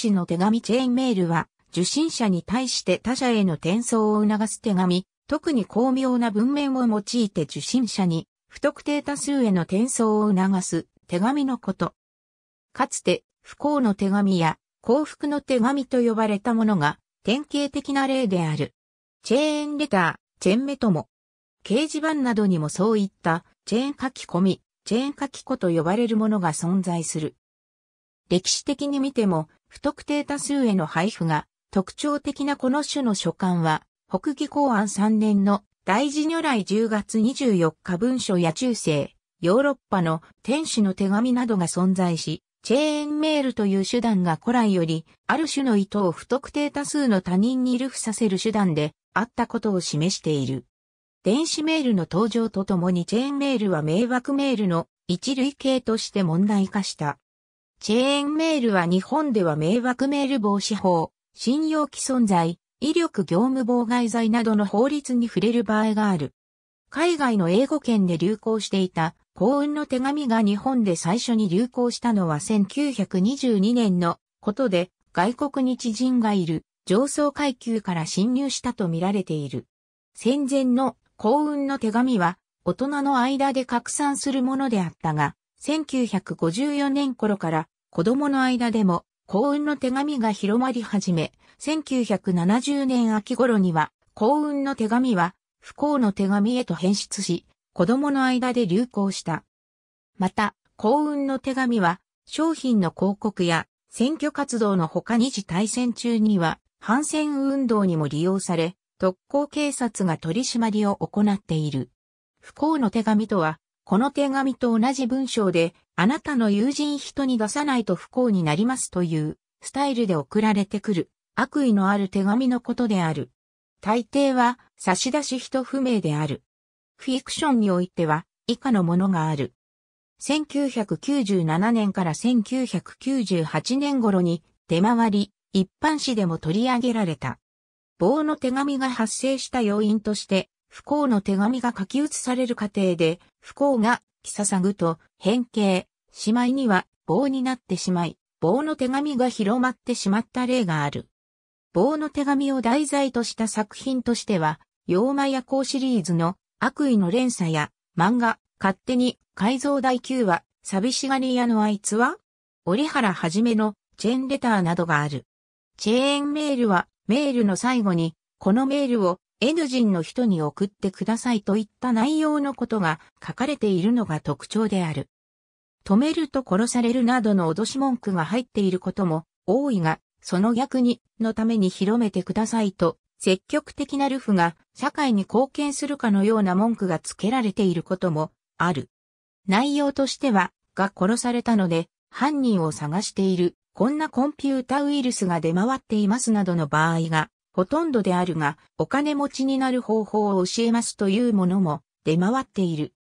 紙の手紙チェーンメールは、受信者に対して他者への転送を促す手紙、特に巧妙な文面を用いて受信者に、不特定多数への転送を促す手紙のこと。かつて、不幸の手紙や幸福の手紙と呼ばれたものが典型的な例である。チェーンレター、チェーンメトも。掲示板などにもそういったチェーン書き込み、チェーン書き子と呼ばれるものが存在する。歴史的に見ても不特定多数への配布が特徴的なこの種の書簡は、北魏公安3年の大事如来10月24日文書や中世、ヨーロッパの天使の手紙などが存在し、チェーンメールという手段が古来より、ある種の意図を不特定多数の他人に流布させる手段であったことを示している。電子メールの登場とともにチェーンメールは迷惑メールの一類型として問題化した。チェーンメールは日本では迷惑メール防止法、信用既存罪、威力業務妨害罪などの法律に触れる場合がある。海外の英語圏で流行していた幸運の手紙が日本で最初に流行したのは1922年のことで外国に知人がいる上層階級から侵入したとみられている。戦前の幸運の手紙は大人の間で拡散するものであったが、1954年頃から子供の間でも幸運の手紙が広まり始め、1970年秋頃には幸運の手紙は不幸の手紙へと変質し、子供の間で流行した。また、幸運の手紙は商品の広告や選挙活動の他二次大戦中には反戦運動にも利用され、特攻警察が取り締まりを行っている。不幸の手紙とは、この手紙と同じ文章で、あなたの友人人に出さないと不幸になりますというスタイルで送られてくる悪意のある手紙のことである。大抵は差し出し人不明である。フィクションにおいては以下のものがある。1997年から1998年頃に出回り、一般紙でも取り上げられた。棒の手紙が発生した要因として、不幸の手紙が書き写される過程で、不幸が、きささぐと、変形、しまいには棒になってしまい、棒の手紙が広まってしまった例がある。棒の手紙を題材とした作品としては、妖魔夜行シリーズの悪意の連鎖や漫画、勝手に改造第9話、寂しがり屋のあいつは、折原はじめのチェーンレターなどがある。チェーンメールはメールの最後に、このメールを N 人の人に送ってくださいといった内容のことが書かれているのが特徴である。止めると殺されるなどの脅し文句が入っていることも多いが、その逆に、のために広めてくださいと、積極的なルフが社会に貢献するかのような文句が付けられていることもある。内容としては、が殺されたので、犯人を探している、こんなコンピュータウイルスが出回っていますなどの場合がほとんどであるが、お金持ちになる方法を教えますというものも出回っている。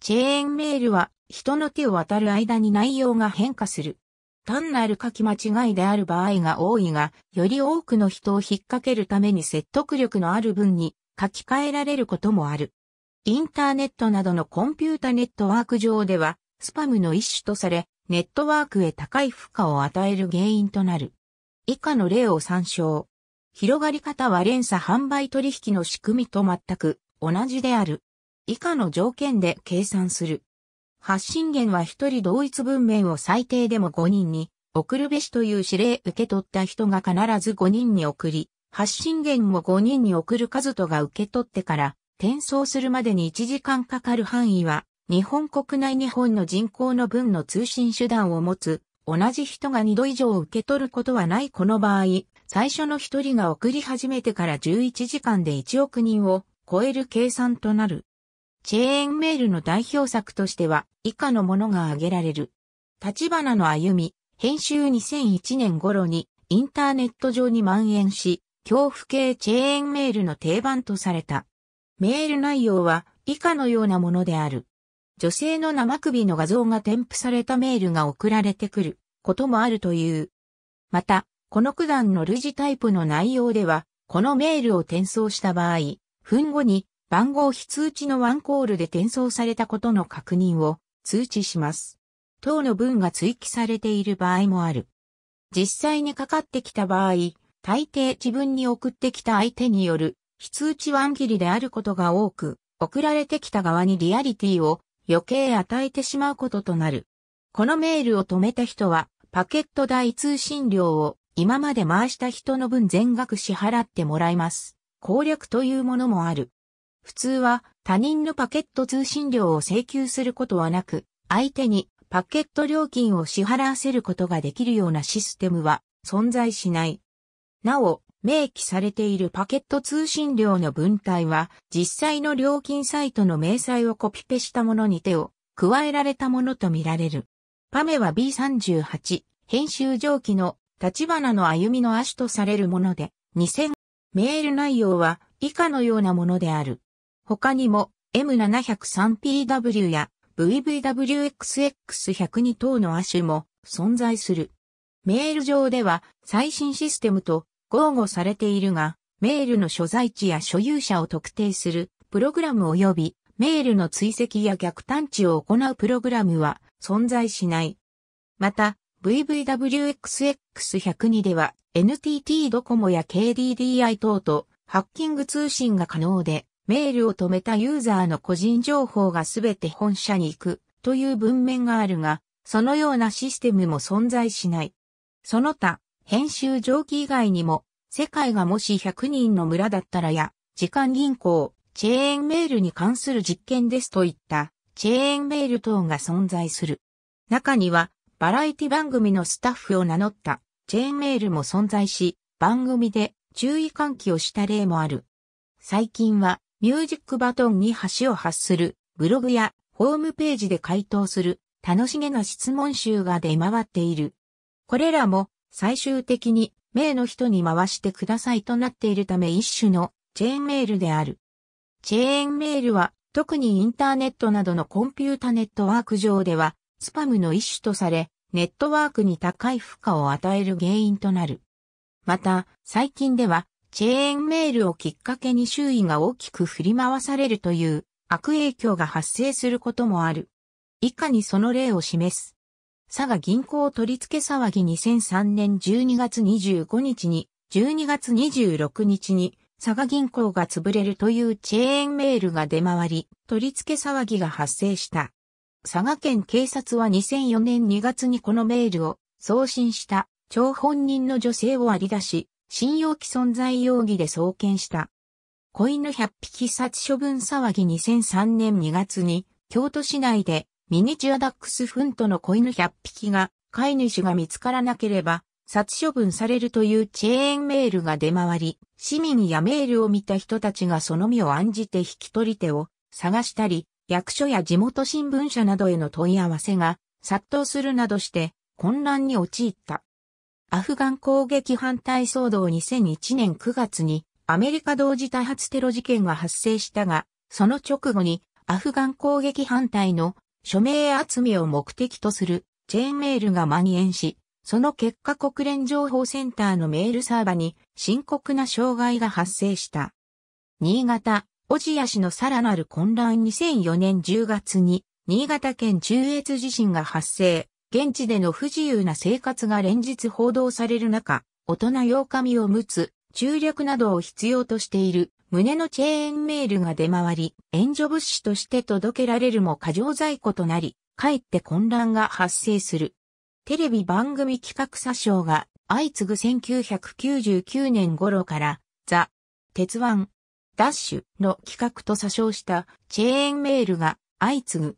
チェーンメールは人の手を渡る間に内容が変化する。単なる書き間違いである場合が多いが、より多くの人を引っ掛けるために説得力のある文に書き換えられることもある。インターネットなどのコンピュータネットワーク上では、スパムの一種とされ、ネットワークへ高い負荷を与える原因となる。以下の例を参照。広がり方は連鎖販売取引の仕組みと全く同じである。以下の条件で計算する。発信源は一人同一文面を最低でも5人に送るべしという指令受け取った人が必ず5人に送り、発信源も5人に送る数とが受け取ってから転送するまでに1時間かかる範囲は日本国内日本の人口の分の通信手段を持つ同じ人が2度以上受け取ることはないこの場合、最初の一人が送り始めてから11時間で1億人を超える計算となる。チェーンメールの代表作としては以下のものが挙げられる。立花の歩み、編集2001年頃にインターネット上に蔓延し、恐怖系チェーンメールの定番とされた。メール内容は以下のようなものである。女性の生首の画像が添付されたメールが送られてくることもあるという。また、この九段の類似タイプの内容では、このメールを転送した場合、分後に番号非通知のワンコールで転送されたことの確認を通知します。等の文が追記されている場合もある。実際にかかってきた場合、大抵自分に送ってきた相手による非通知ワン切りであることが多く、送られてきた側にリアリティを余計与えてしまうこととなる。このメールを止めた人は、パケット代通信料を今まで回した人の分全額支払ってもらいます。攻略というものもある。普通は他人のパケット通信料を請求することはなく、相手にパケット料金を支払わせることができるようなシステムは存在しない。なお、明記されているパケット通信料の分体は、実際の料金サイトの明細をコピペしたものに手を加えられたものとみられる。パメは B38 編集上記の立花の歩みの足とされるもので、2000メール内容は以下のようなものである。他にも M703PW や VVWXX102 等の亜種も存在する。メール上では最新システムと豪語されているが、メールの所在地や所有者を特定するプログラム及びメールの追跡や逆探知を行うプログラムは存在しない。また、VVWXX102 では NTT ドコモや KDDI 等とハッキング通信が可能で、メールを止めたユーザーの個人情報がすべて本社に行くという文面があるが、そのようなシステムも存在しない。その他、編集上記以外にも、世界がもし100人の村だったらや、時間銀行、チェーンメールに関する実験ですといった、チェーンメール等が存在する。中には、バラエティ番組のスタッフを名乗ったチェーンメールも存在し、番組で注意喚起をした例もある。最近はミュージックバトンに橋を発するブログやホームページで回答する楽しげな質問集が出回っている。これらも最終的に名の人に回してくださいとなっているため一種のチェーンメールである。チェーンメールは特にインターネットなどのコンピュータネットワーク上ではスパムの一種とされ、ネットワークに高い負荷を与える原因となる。また、最近では、チェーンメールをきっかけに周囲が大きく振り回されるという悪影響が発生することもある。以下にその例を示す。佐賀銀行取り付け騒ぎ2003年12月25日に、12月26日に、佐賀銀行が潰れるというチェーンメールが出回り、取り付け騒ぎが発生した。佐賀県警察は2004年2月にこのメールを送信した張本人の女性を割り出し、信用機存在容疑で送検した。子犬100匹殺処分騒ぎ2003年2月に、京都市内でミニチュアダックスフントの子犬100匹が、飼い主が見つからなければ、殺処分されるというチェーンメールが出回り、市民やメールを見た人たちがその身を案じて引き取り手を探したり、役所や地元新聞社などへの問い合わせが殺到するなどして混乱に陥った。アフガン攻撃反対騒動2001年9月にアメリカ同時多発テロ事件が発生したが、その直後にアフガン攻撃反対の署名集めを目的とするチェーンメールが蔓延し、その結果国連情報センターのメールサーバに深刻な障害が発生した。新潟、小千谷市のさらなる混乱2004年10月に、新潟県中越地震が発生、現地での不自由な生活が連日報道される中、大人8日を持つ、中略などを必要としている、胸のチェーンメールが出回り、援助物資として届けられるも過剰在庫となり、かえって混乱が発生する。テレビ番組企画詐称が相次ぐ1999年頃から、ザ・鉄腕ダッシュの企画と詐称したチェーンメールが相次ぐ。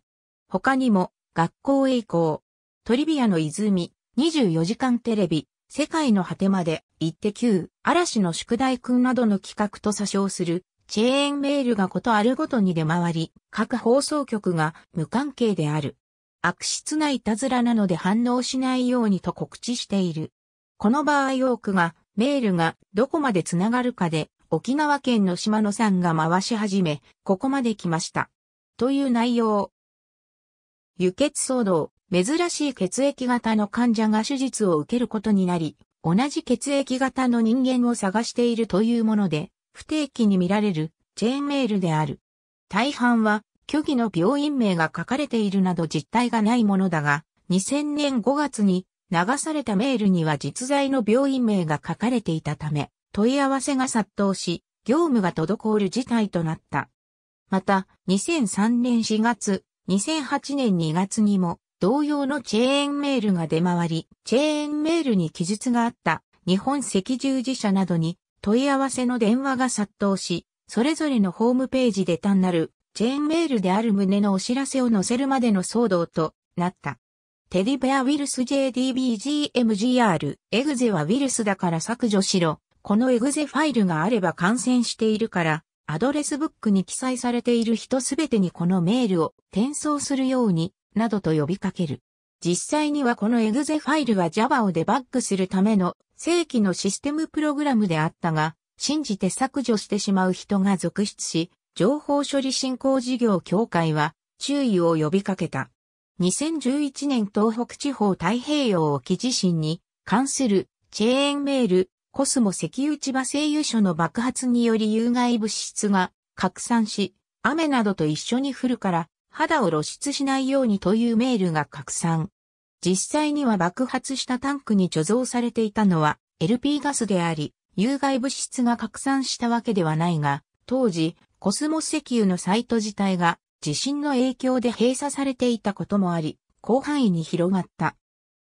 他にも学校へ行こう。トリビアの泉、24時間テレビ、世界の果てまで、行って9、嵐の宿題くんなどの企画と詐称するチェーンメールがことあるごとに出回り、各放送局が無関係である。悪質ないたずらなので反応しないようにと告知している。この場合多くがメールがどこまで繋がるかで沖縄県の島野さんが回し始め、ここまで来ました。という内容。輸血騒動、珍しい血液型の患者が手術を受けることになり、同じ血液型の人間を探しているというもので、不定期に見られるチェーンメールである。大半は虚偽の病院名が書かれているなど実態がないものだが、2000年5月に流されたメールには実在の病院名が書かれていたため、問い合わせが殺到し、業務が滞る事態となった。また、2003年4月、2008年2月にも、同様のチェーンメールが出回り、チェーンメールに記述があった日本赤十字社などに問い合わせの電話が殺到し、それぞれのホームページで単なるチェーンメールである旨のお知らせを載せるまでの騒動となった。テディベアウィルス JDBGMGR エグゼはウィルスだから削除しろこのエグゼファイルがあれば感染しているから、アドレスブックに記載されている人すべてにこのメールを転送するように、などと呼びかける。実際にはこのエグゼファイルは Java をデバッグするための正規のシステムプログラムであったが、信じて削除してしまう人が続出し、情報処理振興事業協会は注意を呼びかけた。2011年東北地方太平洋沖地震に関するチェーンメールコスモ石油千葉製油所の爆発により有害物質が拡散し、雨などと一緒に降るから肌を露出しないようにというメールが拡散。実際には爆発したタンクに貯蔵されていたのは LP ガスであり、有害物質が拡散したわけではないが、当時、コスモ石油のサイト自体が地震の影響で閉鎖されていたこともあり、広範囲に広がった。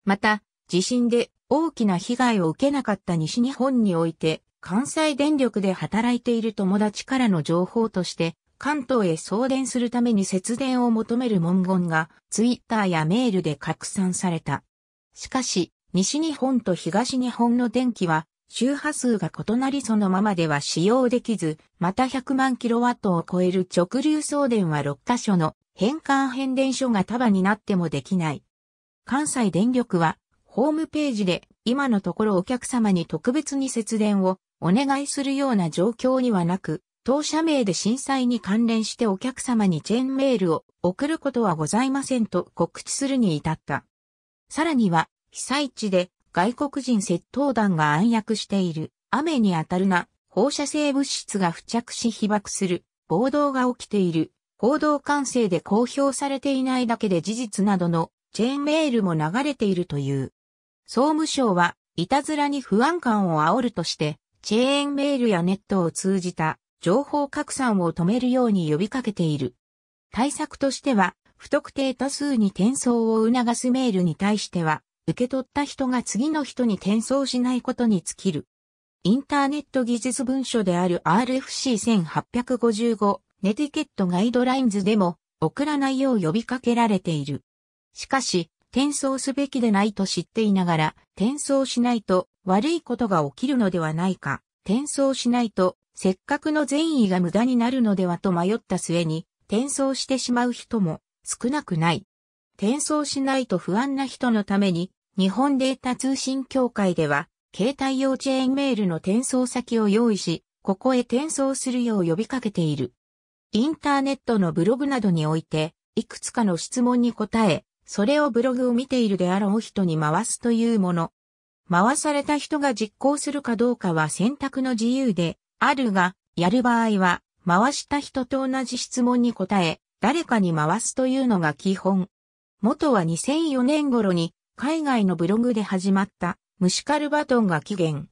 また、地震で大きな被害を受けなかった西日本において、関西電力で働いている友達からの情報として、関東へ送電するために節電を求める文言が、ツイッターやメールで拡散された。しかし、西日本と東日本の電気は、周波数が異なりそのままでは使用できず、また100万キロワットを超える直流送電は6カ所の変換変電所が束になってもできない。関西電力はホームページで今のところお客様に特別に節電をお願いするような状況にはなく、当社名で震災に関連してお客様にチェーンメールを送ることはございませんと告知するに至った。さらには、被災地で外国人窃盗団が暗躍している雨に当たるな放射性物質が付着し被爆する暴動が起きている報道管制で公表されていないだけで事実などのチェーンメールも流れているという。総務省は、いたずらに不安感を煽るとして、チェーンメールやネットを通じた情報拡散を止めるように呼びかけている。対策としては、不特定多数に転送を促すメールに対しては、受け取った人が次の人に転送しないことに尽きる。インターネット技術文書である RFC1855 ネティケットガイドラインズでも送らないよう呼びかけられている。しかし、転送すべきでないと知っていながら、転送しないと悪いことが起きるのではないか、転送しないとせっかくの善意が無駄になるのではと迷った末に、転送してしまう人も少なくない。転送しないと不安な人のために、日本データ通信協会では、携帯用チェーンメールの転送先を用意し、ここへ転送するよう呼びかけている。インターネットのブログなどにおいて、いくつかの質問に答え、それをブログを見ているであろう人に回すというもの。回された人が実行するかどうかは選択の自由であるが、やる場合は、回した人と同じ質問に答え、誰かに回すというのが基本。元は2004年頃に海外のブログで始まったムシカルバトンが起源。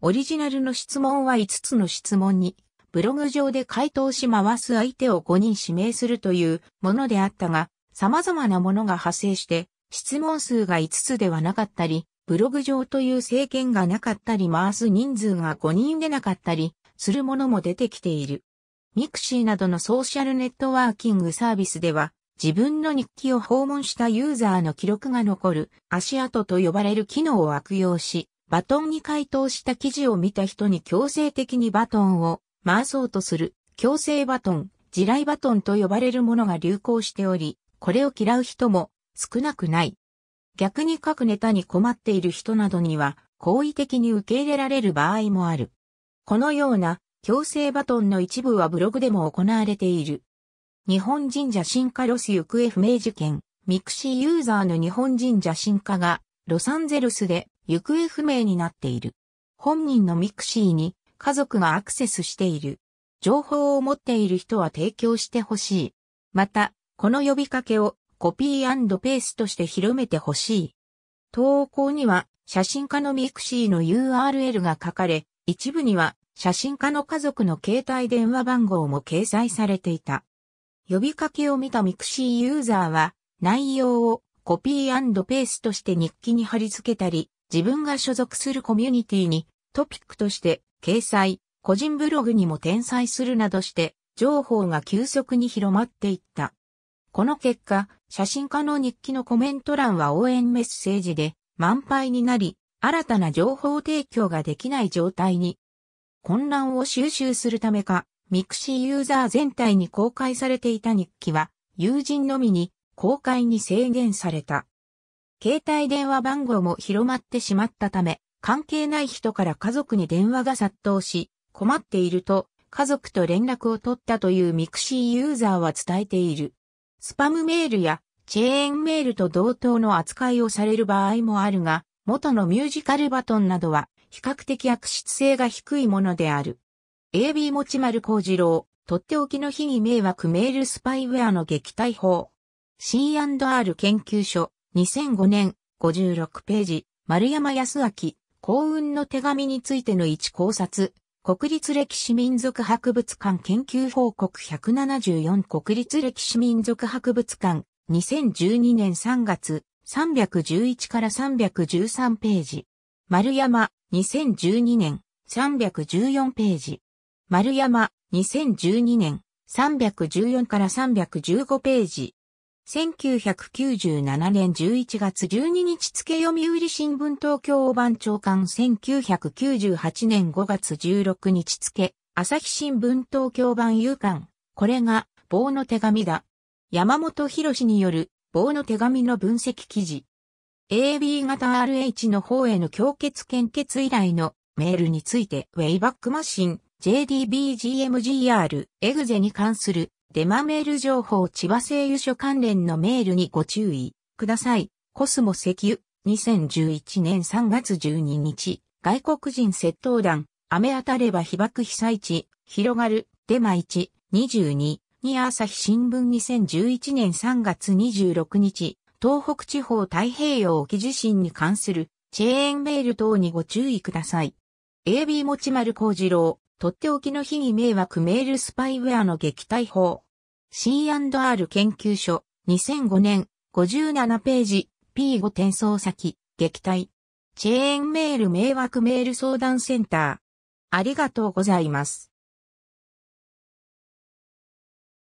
オリジナルの質問は5つの質問に、ブログ上で回答し回す相手を5人指名するというものであったが、様々なものが派生して、質問数が5つではなかったり、ブログ上という制限がなかったり回す人数が5人でなかったり、するものも出てきている。ミクシーなどのソーシャルネットワーキングサービスでは、自分の日記を訪問したユーザーの記録が残る足跡と呼ばれる機能を悪用し、バトンに回答した記事を見た人に強制的にバトンを回そうとする強制バトン、地雷バトンと呼ばれるものが流行しており、これを嫌う人も少なくない。逆に各ネタに困っている人などには、好意的に受け入れられる場合もある。このような強制バトンの一部はブログでも行われている。日本人写進化ロス行方不明事件、ミクシーユーザーの日本人写進化がロサンゼルスで行方不明になっている。本人のミクシーに家族がアクセスしている。情報を持っている人は提供してほしい。また、この呼びかけをコピーペースとして広めてほしい。投稿には写真家のミクシーの URL が書かれ、一部には写真家の家族の携帯電話番号も掲載されていた。呼びかけを見たミクシーユーザーは内容をコピーペースとして日記に貼り付けたり、自分が所属するコミュニティにトピックとして掲載、個人ブログにも転載するなどして情報が急速に広まっていった。この結果、写真家の日記のコメント欄は応援メッセージで満杯になり、新たな情報提供ができない状態に。混乱を収集するためか、ミクシーユーザー全体に公開されていた日記は、友人のみに公開に制限された。携帯電話番号も広まってしまったため、関係ない人から家族に電話が殺到し、困っていると家族と連絡を取ったというミクシーユーザーは伝えている。スパムメールやチェーンメールと同等の扱いをされる場合もあるが、元のミュージカルバトンなどは比較的悪質性が低いものである。AB 持丸幸次郎、とっておきの日に迷惑メールスパイウェアの撃退法。C&R 研究所、2005年、56ページ、丸山康明、幸運の手紙についての一考察、国立歴史民族博物館研究報告174国立歴史民族博物館2012年3月311から313ページ。丸山2012年314ページ。丸山2012年314から315ページ。1997年11月12日付読売新聞東京版長官1998年5月16日付朝日新聞東京版夕刊これが棒の手紙だ。山本博士による棒の手紙の分析記事。AB 型 RH の方への強血献血依頼のメールについてウェイバックマシン JDBGMGR エグゼに関するデマメール情報千葉製油所関連のメールにご注意ください。コスモ石油2011年3月12日外国人窃盗団雨当たれば被爆被災地広がるデマ1 22に朝日新聞2011年3月26日東北地方太平洋沖地震に関するチェーンメール等にご注意ください。AB 持丸幸次郎とっておきの日に迷惑メールスパイウェアの撃退法。C&R 研究所、2005年、57ページ、P5 転送先、撃退。チェーンメール迷惑メール相談センター。ありがとうございます。